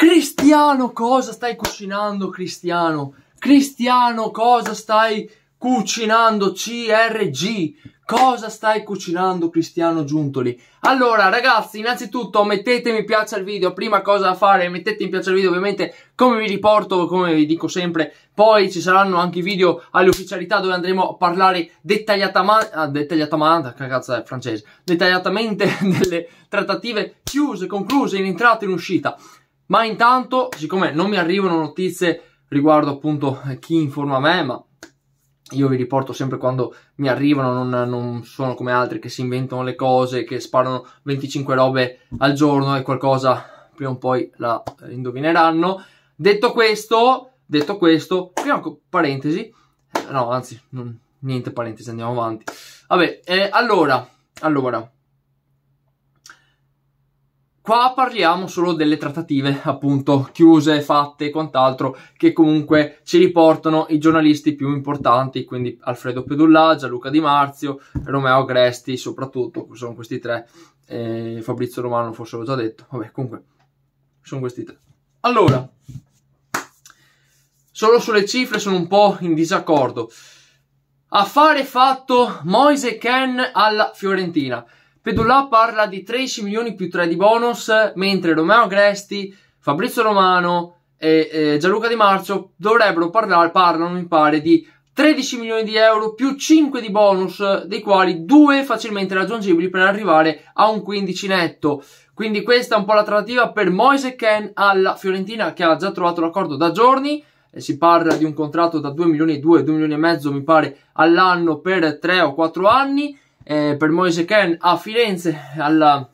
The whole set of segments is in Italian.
Cristiano, cosa stai cucinando, Cristiano? Cristiano, cosa stai cucinando, CRG? Cosa stai cucinando, Cristiano Giuntoli? Allora, ragazzi, innanzitutto mettete mi piace al video. Prima cosa da fare, mettete mi piace al video, ovviamente, come vi riporto, come vi dico sempre. Poi ci saranno anche i video alle ufficialità dove andremo a parlare dettagliatamente, ah, dettagliatamente, cazzo è francese, dettagliatamente delle trattative chiuse, concluse in entrata e in uscita. Ma intanto, siccome non mi arrivano notizie riguardo appunto chi informa me, ma io vi riporto sempre quando mi arrivano, non, non, sono come altri che si inventano le cose, che sparano 25 robe al giorno e qualcosa prima o poi la indovineranno. Detto questo, detto questo, prima parentesi, no anzi, non, niente parentesi, andiamo avanti. Vabbè, eh, allora, allora, Qua parliamo solo delle trattative appunto chiuse, fatte e quant'altro che comunque ci riportano i giornalisti più importanti, quindi Alfredo Pedulla, Gianluca Di Marzio, Romeo Gresti soprattutto, sono questi tre, eh, Fabrizio Romano forse l'ho già detto, vabbè comunque sono questi tre. Allora, solo sulle cifre sono un po' in disaccordo. Affare fatto Moise Ken alla Fiorentina. Pedulà parla di 13 milioni più 3 di bonus, mentre Romeo Agresti, Fabrizio Romano e, e Gianluca Di Marcio dovrebbero parlare, parlano mi pare, di 13 milioni di euro più 5 di bonus, dei quali 2 facilmente raggiungibili per arrivare a un 15 netto. Quindi questa è un po' la trattativa per Moise Ken alla Fiorentina che ha già trovato l'accordo da giorni. Eh, si parla di un contratto da 2 milioni e 2, 2 milioni e mezzo mi pare all'anno per 3 o 4 anni eh, per Moise Ken a Firenze alla,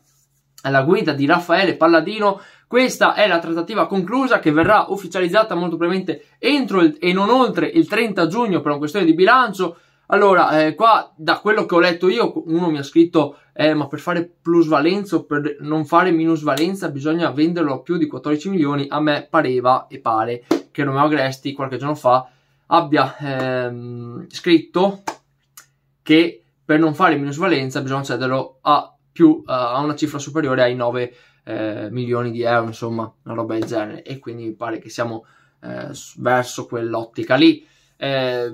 alla guida di Raffaele Palladino. Questa è la trattativa conclusa che verrà ufficializzata molto probabilmente entro il, e non oltre il 30 giugno per una questione di bilancio. Allora, eh, qua da quello che ho letto io, uno mi ha scritto, eh, ma per fare plusvalenza o per non fare minusvalenza bisogna venderlo a più di 14 milioni. A me pareva e pare che Romeo Gresti qualche giorno fa abbia ehm, scritto che per non fare minusvalenza bisogna cederlo a, più, eh, a una cifra superiore ai 9 eh, milioni di euro, insomma, una roba del genere. E quindi mi pare che siamo eh, verso quell'ottica lì. Eh,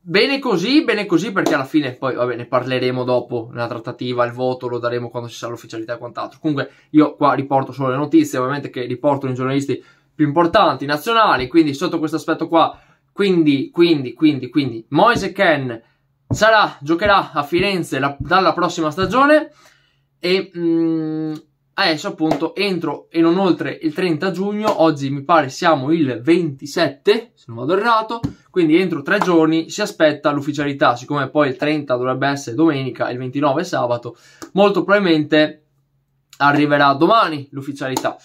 bene così, bene così, perché alla fine poi vabbè, ne parleremo dopo nella trattativa, il voto lo daremo quando ci sarà l'ufficialità e quant'altro. Comunque io qua riporto solo le notizie, ovviamente che riportano i giornalisti più importanti, nazionali, quindi sotto questo aspetto qua, quindi, quindi, quindi, quindi, Moise Ken sarà, giocherà a Firenze la, dalla prossima stagione e mh, mm, adesso appunto entro e non oltre il 30 giugno, oggi mi pare siamo il 27 se non vado errato, quindi entro tre giorni si aspetta l'ufficialità, siccome poi il 30 dovrebbe essere domenica, il 29 sabato, molto probabilmente arriverà domani l'ufficialità.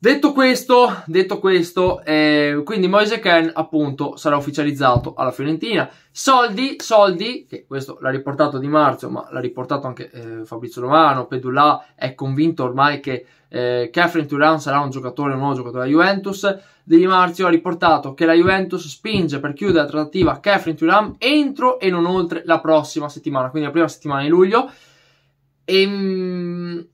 Detto questo, detto questo eh, quindi Moise Ken appunto sarà ufficializzato alla Fiorentina. Soldi, soldi, che questo l'ha riportato Di Marzio, ma l'ha riportato anche eh, Fabrizio Romano, Pedulla è convinto ormai che eh, Catherine Turan sarà un giocatore, un nuovo giocatore della Juventus. Di Marzio ha riportato che la Juventus spinge per chiudere la trattativa Catherine Turan entro e non oltre la prossima settimana, quindi la prima settimana di luglio. E, ehm,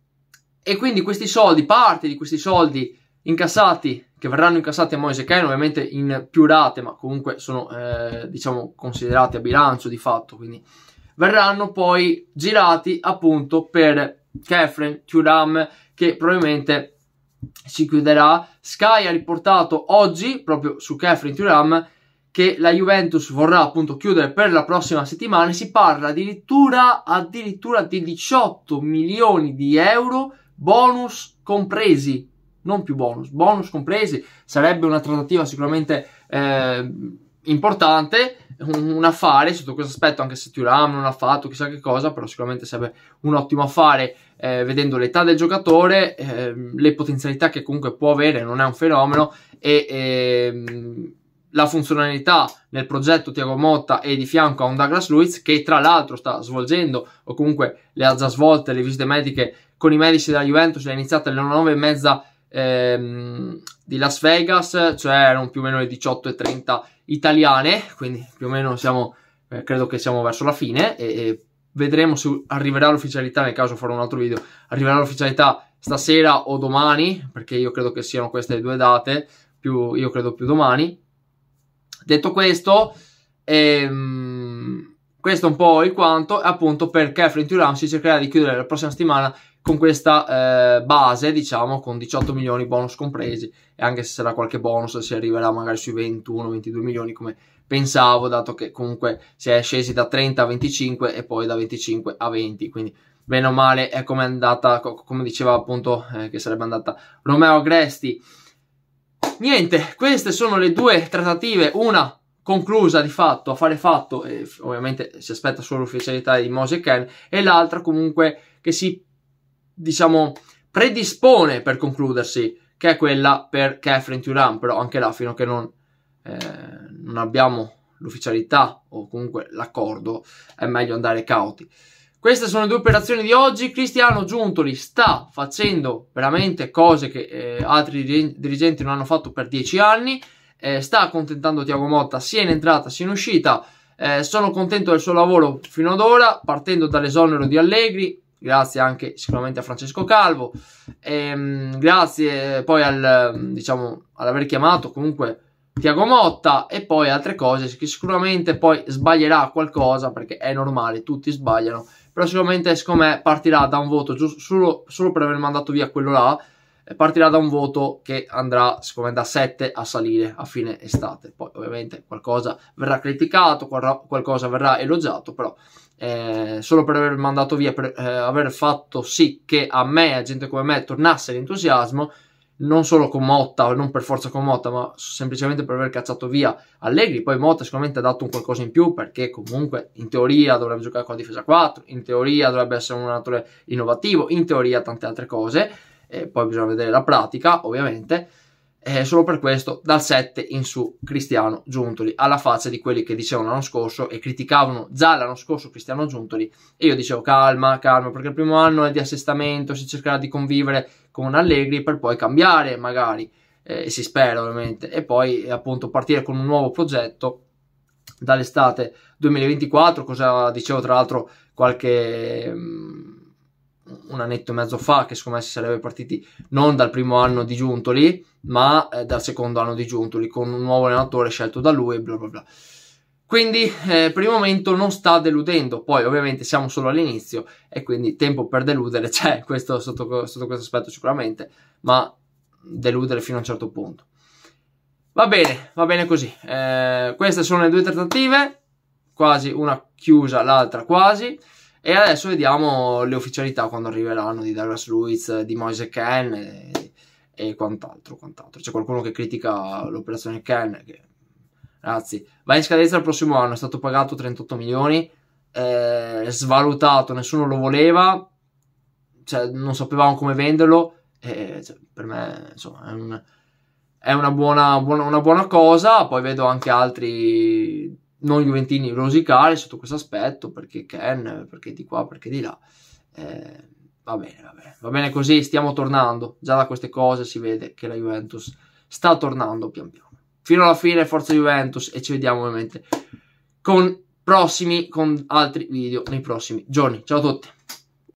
e quindi questi soldi, parte di questi soldi incassati, che verranno incassati a Moise Ken, ovviamente in più rate, ma comunque sono eh, diciamo considerati a bilancio di fatto, quindi verranno poi girati appunto per Kefren, Turam, che probabilmente si chiuderà. Sky ha riportato oggi, proprio su Kefren Turam, che la Juventus vorrà appunto chiudere per la prossima settimana. Si parla addirittura, addirittura di 18 milioni di euro bonus compresi, non più bonus, bonus compresi, sarebbe una trattativa sicuramente eh, importante, un, un, affare sotto questo aspetto, anche se Turam non ha fatto chissà che cosa, però sicuramente sarebbe un ottimo affare eh, vedendo l'età del giocatore, eh, le potenzialità che comunque può avere, non è un fenomeno e ehm, la funzionalità nel progetto Tiago Motta e di fianco a un Douglas Luiz che tra l'altro sta svolgendo o comunque le ha già svolte le visite mediche con i medici della Juventus, è iniziata alle 9 e mezza ehm, di Las Vegas, cioè erano più o meno le 18.30 italiane, quindi più o meno siamo, eh, credo che siamo verso la fine e, e vedremo se arriverà l'ufficialità, nel caso farò un altro video, arriverà l'ufficialità stasera o domani, perché io credo che siano queste le due date, più, io credo più domani. Detto questo, ehm, questo è un po' il quanto, appunto perché Frenty si cercherà di chiudere la prossima settimana con questa eh, base, diciamo, con 18 milioni bonus compresi, e anche se sarà qualche bonus, si arriverà magari sui 21-22 milioni come pensavo, dato che comunque si è scesi da 30 a 25 e poi da 25 a 20, quindi bene o male è come è andata, come diceva appunto eh, che sarebbe andata Romeo Agresti. Niente, queste sono le due trattative, una conclusa di fatto a fare fatto, e ovviamente si aspetta solo l'ufficialità di Mose Ken, e l'altra comunque che si, diciamo, predispone per concludersi, che è quella per Catherine Turan, però anche là fino a che non, eh, non abbiamo l'ufficialità o comunque l'accordo è meglio andare cauti. Queste sono le due operazioni di oggi. Cristiano Giuntoli sta facendo veramente cose che eh, altri dirigenti non hanno fatto per dieci anni eh, sta accontentando Tiago Motta sia in entrata sia in uscita. Eh, sono contento del suo lavoro fino ad ora, partendo dall'esonero di Allegri, grazie anche sicuramente a Francesco Calvo, ehm, grazie poi al, diciamo, all'aver chiamato comunque Tiago Motta e poi altre cose che sicuramente poi sbaglierà qualcosa perché è normale, tutti sbagliano, però sicuramente secondo me partirà da un voto giusto solo, solo per aver mandato via quello là partirà da un voto che andrà siccome da 7 a salire a fine estate. Poi ovviamente qualcosa verrà criticato, qualcosa verrà elogiato, però eh, solo per aver mandato via, per eh, aver fatto sì che a me, a gente come me, tornasse l'entusiasmo, non solo con Motta, non per forza con Motta, ma semplicemente per aver cacciato via Allegri. Poi Motta sicuramente ha dato un qualcosa in più perché comunque in teoria dovrebbe giocare con la difesa 4, in teoria dovrebbe essere un allenatore innovativo, in teoria tante altre cose eh, poi bisogna vedere la pratica ovviamente, eh, solo per questo dal 7 in su Cristiano Giuntoli, alla faccia di quelli che dicevano l'anno scorso e criticavano già l'anno scorso Cristiano Giuntoli e io dicevo calma, calma, perché il primo anno è di assestamento, si cercherà di convivere con Allegri per poi cambiare magari, eh, si spera ovviamente, e poi appunto partire con un nuovo progetto dall'estate 2024, cosa dicevo tra l'altro qualche... Mh, mm, un annetto e mezzo fa che secondo me si sarebbe partiti non dal primo anno di Giuntoli ma eh, dal secondo anno di Giuntoli con un nuovo allenatore scelto da lui bla bla bla quindi eh, per il momento non sta deludendo poi ovviamente siamo solo all'inizio e quindi tempo per deludere c'è questo, sotto, sotto questo aspetto sicuramente ma deludere fino a un certo punto va bene va bene così eh, queste sono le due trattative quasi una chiusa l'altra quasi e adesso vediamo le ufficialità quando arriveranno di Douglas Luiz, di Moise Ken e, e quant'altro, quant'altro. C'è qualcuno che critica l'operazione Ken, che, ragazzi, va in scadenza il prossimo anno, è stato pagato 38 milioni, eh, svalutato, nessuno lo voleva, cioè, non sapevamo come venderlo, eh, cioè, per me insomma, è, un, è una, buona, buona, una buona cosa, poi vedo anche altri non Juventini rosicare sotto questo aspetto perché Ken, perché di qua, perché di là. Eh, va bene, va bene, va bene così, stiamo tornando. Già da queste cose si vede che la Juventus sta tornando pian piano. Fino alla fine, forza Juventus, e ci vediamo ovviamente con, prossimi, con altri video nei prossimi giorni. Ciao a tutti.